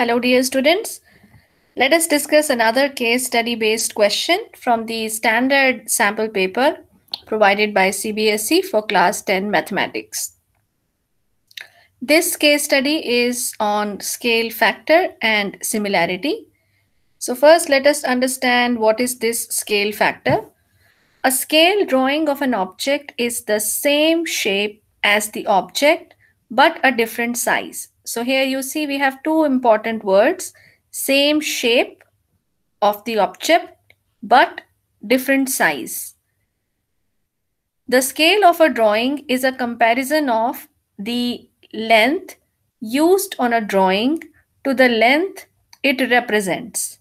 Hello, dear students. Let us discuss another case study based question from the standard sample paper provided by CBSE for class 10 mathematics. This case study is on scale factor and similarity. So first let us understand what is this scale factor. A scale drawing of an object is the same shape as the object but a different size. So here you see we have two important words, same shape of the object, but different size. The scale of a drawing is a comparison of the length used on a drawing to the length it represents.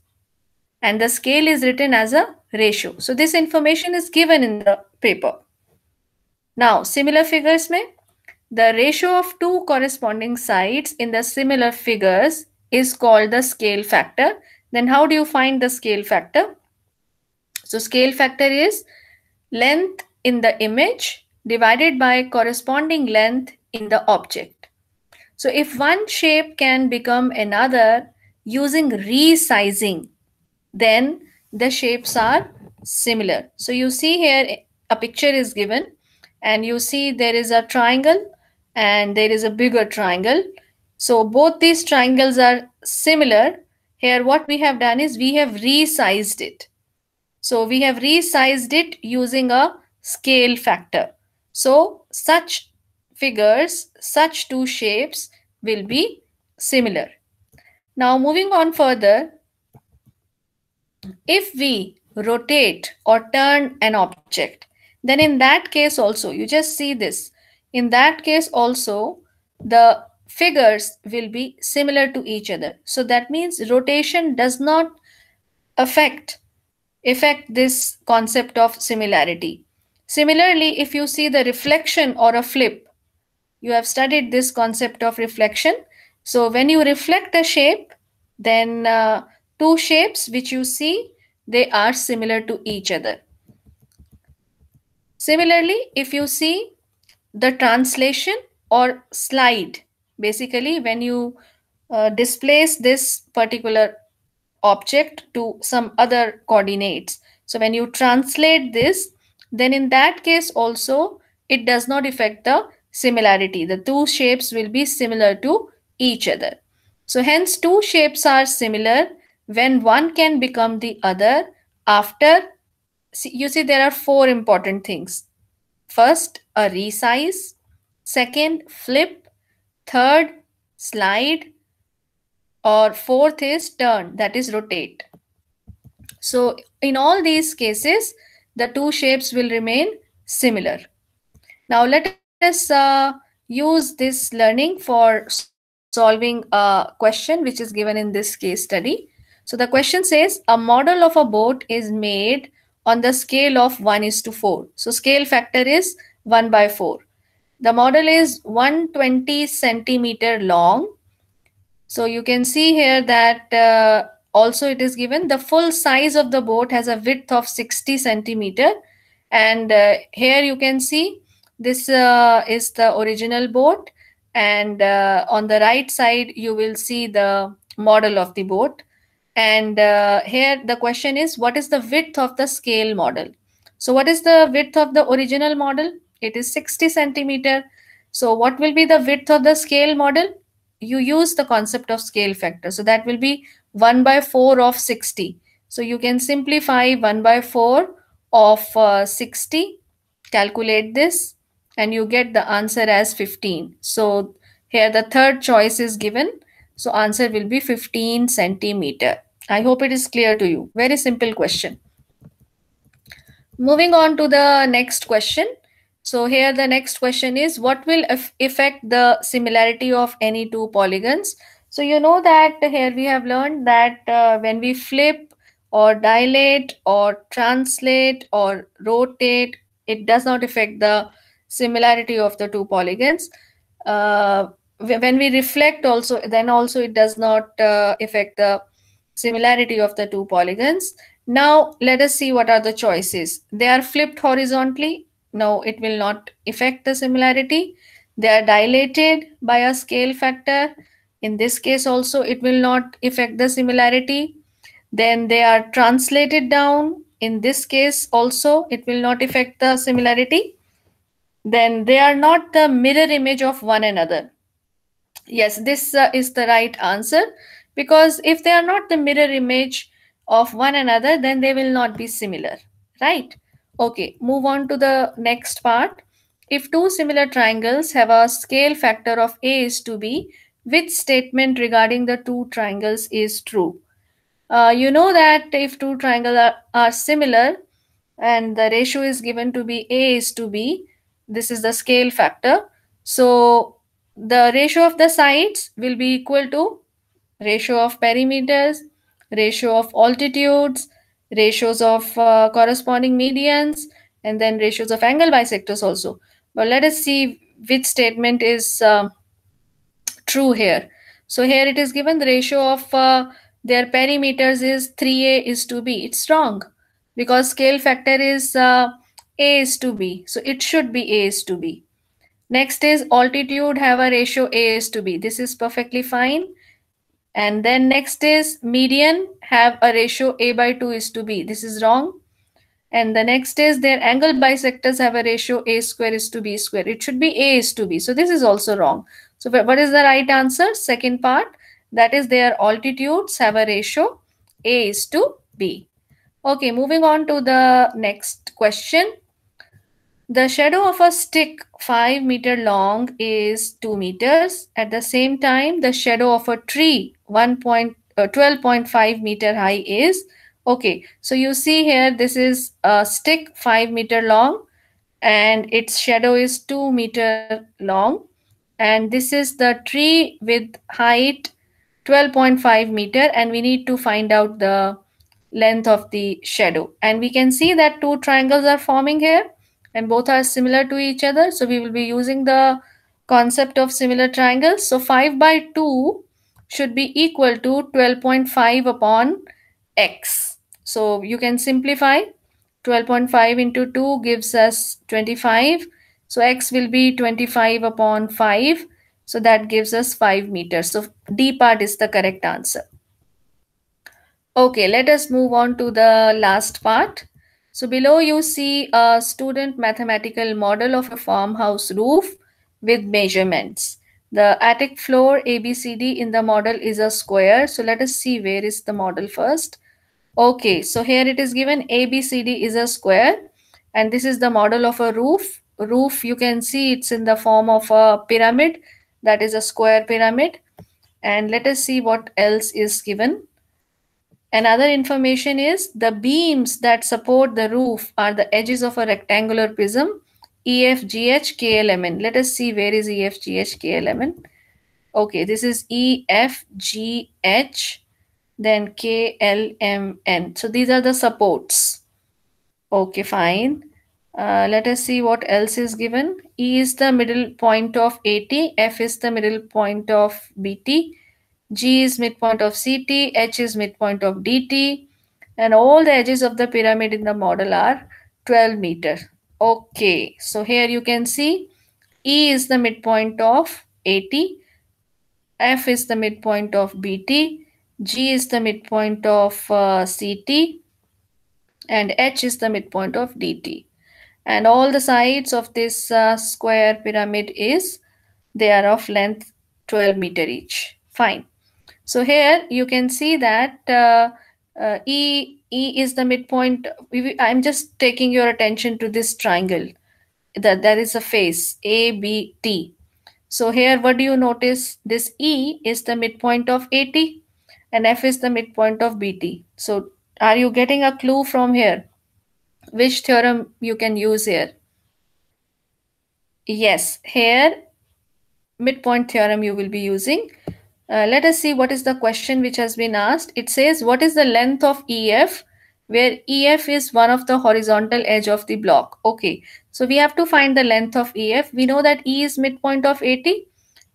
And the scale is written as a ratio. So this information is given in the paper. Now, similar figures may the ratio of two corresponding sides in the similar figures is called the scale factor. Then how do you find the scale factor? So scale factor is length in the image divided by corresponding length in the object. So if one shape can become another using resizing, then the shapes are similar. So you see here a picture is given and you see there is a triangle and there is a bigger triangle. So both these triangles are similar. Here what we have done is we have resized it. So we have resized it using a scale factor. So such figures, such two shapes will be similar. Now moving on further, if we rotate or turn an object, then in that case also, you just see this. In that case also, the figures will be similar to each other. So that means rotation does not affect, affect this concept of similarity. Similarly, if you see the reflection or a flip, you have studied this concept of reflection. So when you reflect a shape, then uh, two shapes which you see, they are similar to each other. Similarly, if you see the translation or slide. Basically, when you uh, displace this particular object to some other coordinates. So when you translate this, then in that case also, it does not affect the similarity. The two shapes will be similar to each other. So hence two shapes are similar when one can become the other after, see, you see there are four important things first a resize, second flip, third slide, or fourth is turn, that is rotate. So in all these cases, the two shapes will remain similar. Now let us uh, use this learning for solving a question which is given in this case study. So the question says, a model of a boat is made on the scale of 1 is to 4. So scale factor is 1 by 4. The model is 120 centimeter long. So you can see here that uh, also it is given the full size of the boat has a width of 60 centimeter. And uh, here you can see this uh, is the original boat. And uh, on the right side, you will see the model of the boat. And uh, here the question is, what is the width of the scale model? So what is the width of the original model? It is 60 centimeter. So what will be the width of the scale model? You use the concept of scale factor. So that will be 1 by 4 of 60. So you can simplify 1 by 4 of uh, 60, calculate this, and you get the answer as 15. So here the third choice is given. So answer will be 15 centimeter. I hope it is clear to you. Very simple question. Moving on to the next question. So here the next question is what will affect the similarity of any two polygons? So you know that here we have learned that uh, when we flip or dilate or translate or rotate, it does not affect the similarity of the two polygons. Uh, when we reflect also, then also it does not uh, affect the similarity of the two polygons. Now let us see what are the choices. They are flipped horizontally. No, it will not affect the similarity. They are dilated by a scale factor. In this case also it will not affect the similarity. Then they are translated down. In this case also it will not affect the similarity. Then they are not the mirror image of one another. Yes, this uh, is the right answer because if they are not the mirror image of one another, then they will not be similar, right? Okay, move on to the next part. If two similar triangles have a scale factor of A is to B, which statement regarding the two triangles is true? Uh, you know that if two triangles are, are similar and the ratio is given to be A is to B, this is the scale factor. So the ratio of the sides will be equal to ratio of perimeters, ratio of altitudes, ratios of uh, corresponding medians, and then ratios of angle bisectors also. But let us see which statement is uh, true here. So here it is given the ratio of uh, their perimeters is 3a is to b. It's wrong because scale factor is uh, a is to b. So it should be a is to b. Next is altitude have a ratio a is to b. This is perfectly fine. And then next is median have a ratio a by 2 is to b. This is wrong. And the next is their angle bisectors have a ratio a square is to b square. It should be a is to b. So this is also wrong. So what is the right answer? Second part, that is their altitudes have a ratio a is to b. Okay, moving on to the next question. The shadow of a stick 5 meter long is 2 meters. At the same time, the shadow of a tree 1.12.5 uh, meter high is okay. So you see here, this is a stick 5 meter long and its shadow is 2 meter long. And this is the tree with height 12.5 meter and we need to find out the length of the shadow. And we can see that two triangles are forming here and both are similar to each other. So we will be using the concept of similar triangles. So 5 by 2 should be equal to 12.5 upon x. So you can simplify 12.5 into 2 gives us 25. So x will be 25 upon 5. So that gives us 5 meters. So D part is the correct answer. Okay, let us move on to the last part. So below you see a student mathematical model of a farmhouse roof with measurements. The attic floor ABCD in the model is a square. So let us see where is the model first. Okay, so here it is given ABCD is a square and this is the model of a roof. Roof, you can see it's in the form of a pyramid that is a square pyramid. And let us see what else is given. Another information is the beams that support the roof are the edges of a rectangular prism EFGH KLMN. Let us see where is EFGH KLMN. Okay, this is EFGH, then KLMN. So these are the supports. Okay, fine. Uh, let us see what else is given. E is the middle point of AT, F is the middle point of BT, G is midpoint of CT, H is midpoint of DT, and all the edges of the pyramid in the model are 12 meter. Okay, so here you can see E is the midpoint of AT, F is the midpoint of BT, G is the midpoint of uh, CT, and H is the midpoint of DT. And all the sides of this uh, square pyramid is, they are of length 12 meter each. Fine. So here you can see that uh, uh, E, e is the midpoint. I'm just taking your attention to this triangle. That There is a face, A, B, T. So here, what do you notice? This E is the midpoint of AT and F is the midpoint of BT. So are you getting a clue from here? Which theorem you can use here? Yes, here midpoint theorem you will be using. Uh, let us see what is the question which has been asked. It says, what is the length of EF where EF is one of the horizontal edge of the block? Okay, so we have to find the length of EF. We know that E is midpoint of AT,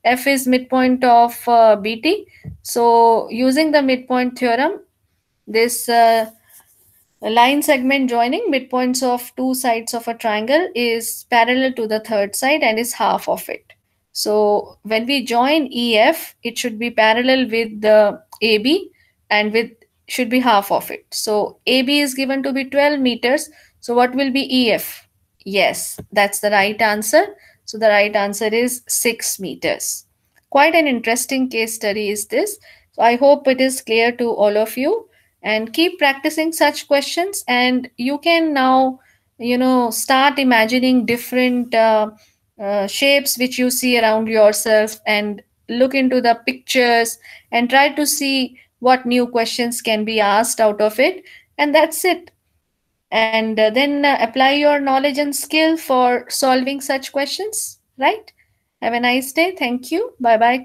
F is midpoint of uh, BT. So using the midpoint theorem, this uh, line segment joining midpoints of two sides of a triangle is parallel to the third side and is half of it. So when we join EF, it should be parallel with the AB and with should be half of it. So AB is given to be 12 meters. So what will be EF? Yes, that's the right answer. So the right answer is 6 meters. Quite an interesting case study is this. So I hope it is clear to all of you and keep practicing such questions and you can now you know start imagining different uh, uh, shapes which you see around yourself and look into the pictures and try to see what new questions can be asked out of it and that's it and uh, then uh, apply your knowledge and skill for solving such questions right have a nice day thank you bye bye